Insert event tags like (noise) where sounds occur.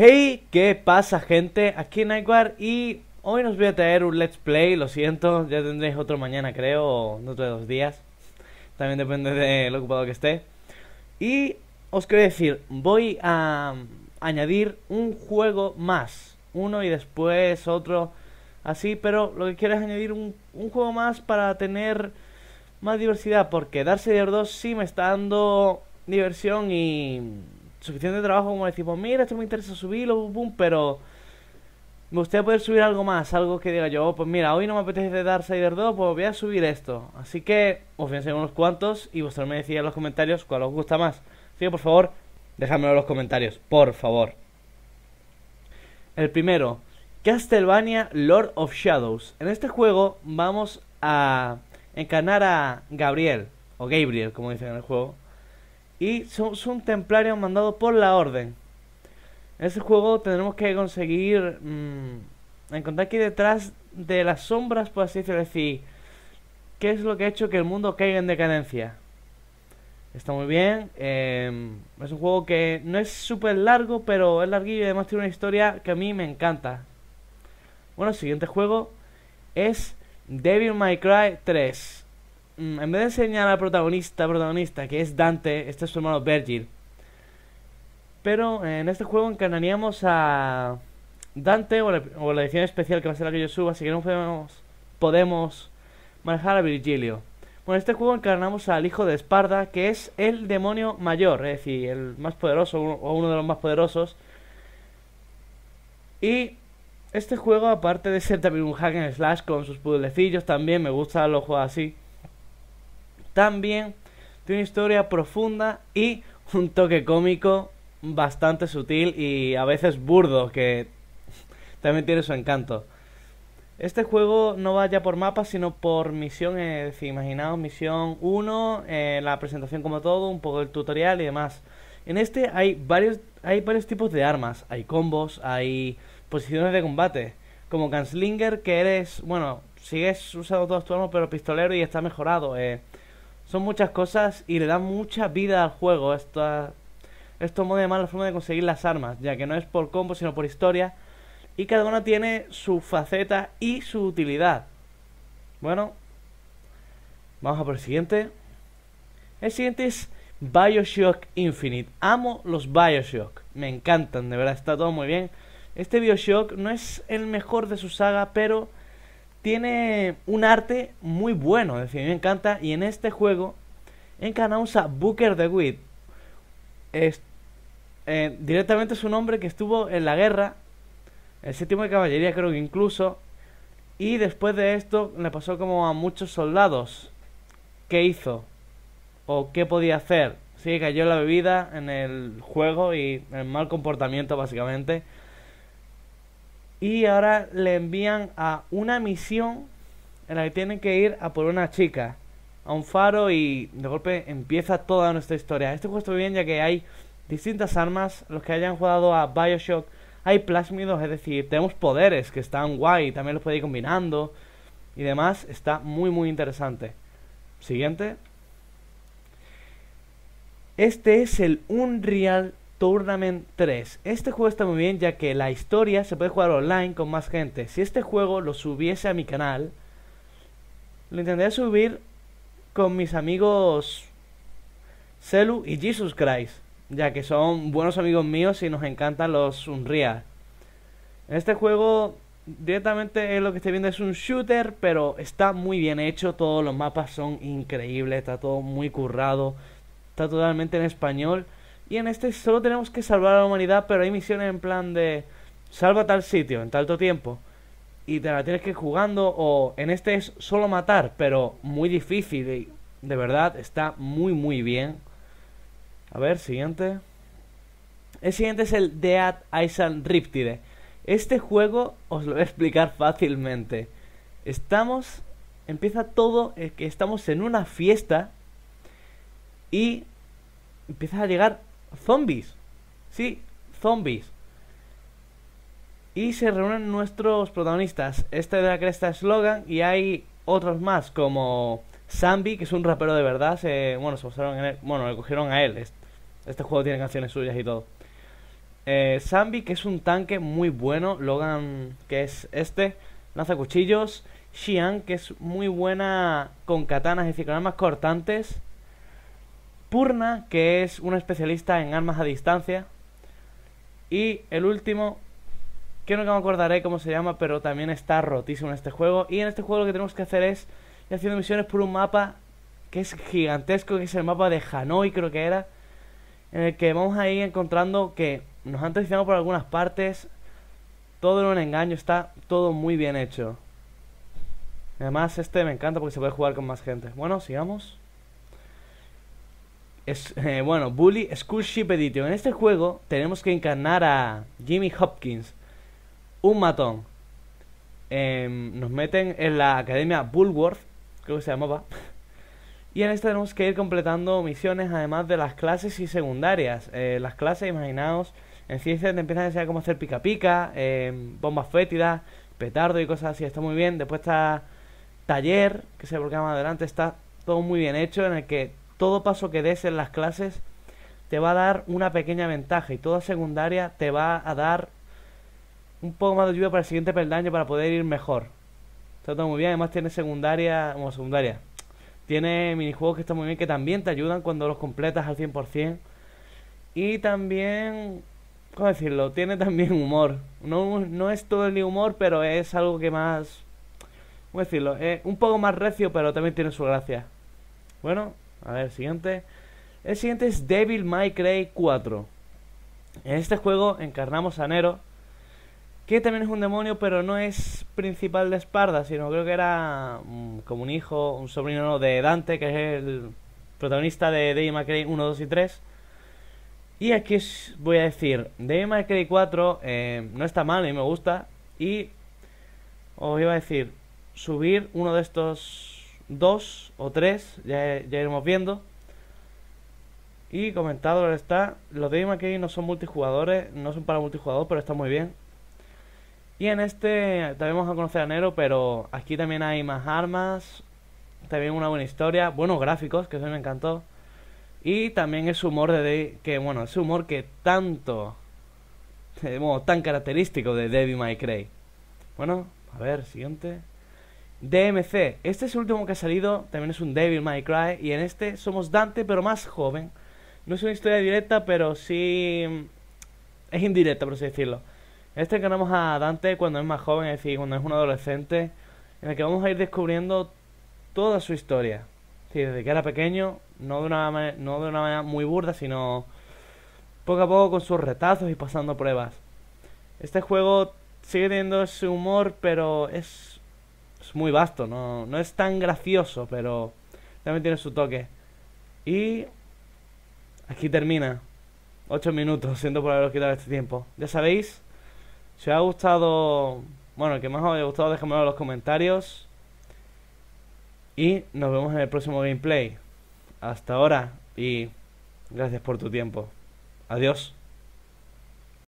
Hey, ¿qué pasa gente? Aquí Nightwar y hoy nos voy a traer un Let's Play, lo siento, ya tendréis otro mañana creo, o dentro de dos días, también depende de lo ocupado que esté. Y os quiero decir, voy a um, añadir un juego más, uno y después otro, así, pero lo que quiero es añadir un, juego más para tener más diversidad, porque Dark Souls 2 sí me está dando diversión y suficiente trabajo como decir, pues mira, esto me interesa subirlo, boom, pero me gustaría poder subir algo más, algo que diga yo, oh, pues mira, hoy no me apetece dar Sider 2, pues voy a subir esto. Así que os voy unos cuantos y vosotros me decís en los comentarios cuál os gusta más. Así que por favor, dejadmelo en los comentarios, por favor. El primero, Castlevania Lord of Shadows. En este juego vamos a encarnar a Gabriel, o Gabriel como dicen en el juego. Y son un templario mandado por la orden. En ese juego tendremos que conseguir mm, encontrar aquí detrás de las sombras, por así decirlo, decir, qué es lo que ha hecho que el mundo caiga en decadencia. Está muy bien. Em, es un juego que no es súper largo, pero es larguillo y además tiene una historia que a mí me encanta. Bueno, el siguiente juego es Devil May Cry 3. Mm, en vez de enseñar al protagonista, protagonista, que es Dante, este es su hermano Virgil. Pero eh, en este juego encarnaríamos a Dante o la, edición especial que va a ser la que yo suba, así que no podemos, podemos manejar a Virgilio. Bueno, en este juego encarnamos al hijo de Esparda, que es el demonio mayor, es decir, el más poderoso o uno de los más poderosos. Y este juego, aparte de ser también un hack and slash con sus puzzlecillos, también me gusta los juegos así también tiene una historia profunda y un toque cómico bastante sutil y a veces burdo que también tiene su encanto. Este juego no va ya por mapas, sino por misión, es decir, imaginaos misión 1, eh, la presentación como todo, un poco el tutorial y demás. En este hay varios, hay varios tipos de armas, hay combos, hay posiciones de combate, como Gunslinger, que eres, bueno, sigues usando todos tus armas, pero pistolero y está mejorado. Eh, son muchas cosas y le dan mucha vida al juego. Esta, esto modo de mala forma de conseguir las armas, ya que no es por combo, sino por historia. Y cada uno tiene su faceta y su utilidad. Bueno, vamos a por el siguiente. El siguiente es Bioshock Infinite. Amo los Bioshock. Me encantan, de verdad, está todo muy bien. Este Bioshock no es el mejor de su saga, pero tiene un arte muy bueno, es decir, me encanta. Y en este juego en a Booker DeWitt. Es, eh, directamente es un hombre que estuvo en la guerra, el séptimo de caballería creo que incluso. Y después de esto le pasó como a muchos soldados. ¿Qué hizo? ¿O qué podía hacer? Sí, cayó la bebida en el juego y el mal comportamiento básicamente. Y ahora le envían a una misión en la que tienen que ir a por una chica, a un faro y de golpe empieza toda nuestra historia. esto juego está bien ya que hay distintas armas, los que hayan jugado a Bioshock, hay plásmidos, es decir, tenemos poderes que están guay, también los podéis ir combinando y demás, está muy muy interesante. Siguiente. Este es el Unreal Tournament 3. Este juego está muy bien ya que la historia se puede jugar online con más gente. Si este juego lo subiese a mi canal, lo intentaría subir con mis amigos Celu y Jesus Christ, ya que son buenos amigos míos y nos encantan los Unreal. Este juego directamente lo que estoy viendo es un shooter, pero está muy bien hecho, todos los mapas son increíbles, está todo muy currado, está totalmente en español y en este solo tenemos que salvar a la humanidad, pero hay misiones en plan de salva tal sitio en tanto tiempo. Y te la tienes que ir jugando. O en este es solo matar, pero muy difícil. Y de verdad está muy, muy bien. A ver, siguiente. El siguiente es el Dead Island Riptide. Este juego os lo voy a explicar fácilmente. Estamos. Empieza todo que estamos en una fiesta. Y Empieza a llegar zombies. Sí, zombies. Y se reúnen nuestros protagonistas. Este de la cresta es Logan y hay otros más como Zambi, que es un rapero de verdad. bueno, se en él, bueno, le cogieron a él. Este, juego tiene canciones suyas y todo. Eh, Zambi, que es un tanque muy bueno. Logan, que es este, lanza cuchillos. Xian, que es muy buena con katanas, y decir, más cortantes. Purna, que es un especialista en armas a distancia. Y el último, que no me acordaré cómo se llama, pero también está rotísimo en este juego. Y en este juego lo que tenemos que hacer es ir haciendo misiones por un mapa que es gigantesco, que es el mapa de Hanoi, creo que era. En el que vamos a ir encontrando que nos han traicionado por algunas partes. Todo en un engaño, está todo muy bien hecho. Además, este me encanta porque se puede jugar con más gente. Bueno, sigamos. Eh, bueno, Bully School Ship Edition. En este juego tenemos que encarnar a Jimmy Hopkins, un matón. Em, nos meten en la academia Bullworth, creo que se llamaba. (laughs) Y en esta tenemos que ir completando misiones, además de las clases y secundarias. Eh, las clases, imaginaos, en ciencia te empiezan a enseñar cómo hacer pica pica, em, bombas fétidas, petardo y cosas así. Está muy bien. Después está taller, que se más adelante, está todo muy bien hecho, en el que todo paso que des en las clases te va a dar una pequeña ventaja y toda secundaria te va a dar un poco más de ayuda para el siguiente peldaño para poder ir mejor. Está todo muy bien, además tiene secundaria, como secundaria. Tiene minijuegos que están muy bien, que también te ayudan cuando los completas al 100%. Y también, ¿cómo decirlo? Tiene también humor. No, no es todo el humor, pero es algo que más... ¿Cómo decirlo? Es eh, un poco más recio, pero también tiene su gracia. Bueno, a ver, siguiente. El siguiente es Devil May Cry 4. En este juego encarnamos a Nero, que también es un demonio, pero no es principal de Esparda, sino creo que era mm, como un hijo, un sobrino de Dante, que es el protagonista de Devil May Cry 1, 2 y 3. Y aquí os voy a decir, Devil May Cry 4 eh, no está mal, a mí me gusta, y os iba a decir, subir uno de estos dos o tres, ya, ya iremos viendo. Y comentado está, los de aquí no son multijugadores, no son para multijugador, pero está muy bien. Y en este también vamos a conocer a Nero, pero aquí también hay más armas, también una buena historia, buenos gráficos, que eso me encantó. Y también ese humor de, que bueno, ese humor que tanto modo tan característico de Devil May Cry. Bueno, a ver, siguiente. DMC, este es el último que ha salido, también es un Devil May Cry, y en este somos Dante, pero más joven. No es una historia directa, pero sí. Mm, es indirecta, por así decirlo. En este encarnamos a Dante cuando es más joven, es decir, cuando es un adolescente, en el que vamos a ir descubriendo toda su historia. Sí, desde que era pequeño, no de, una manera, no de una manera muy burda, sino poco a poco con sus retazos y pasando pruebas. Este juego sigue teniendo su humor, pero es muy vasto, no, no es tan gracioso, pero también tiene su toque. Y aquí termina. 8 minutos, (laughs) siento por haberos quitado este tiempo. Ya sabéis, si os ha gustado, bueno, el que más os haya gustado, déjamelo en los comentarios. Y nos vemos en el próximo gameplay. Hasta ahora y gracias por tu tiempo. Adiós.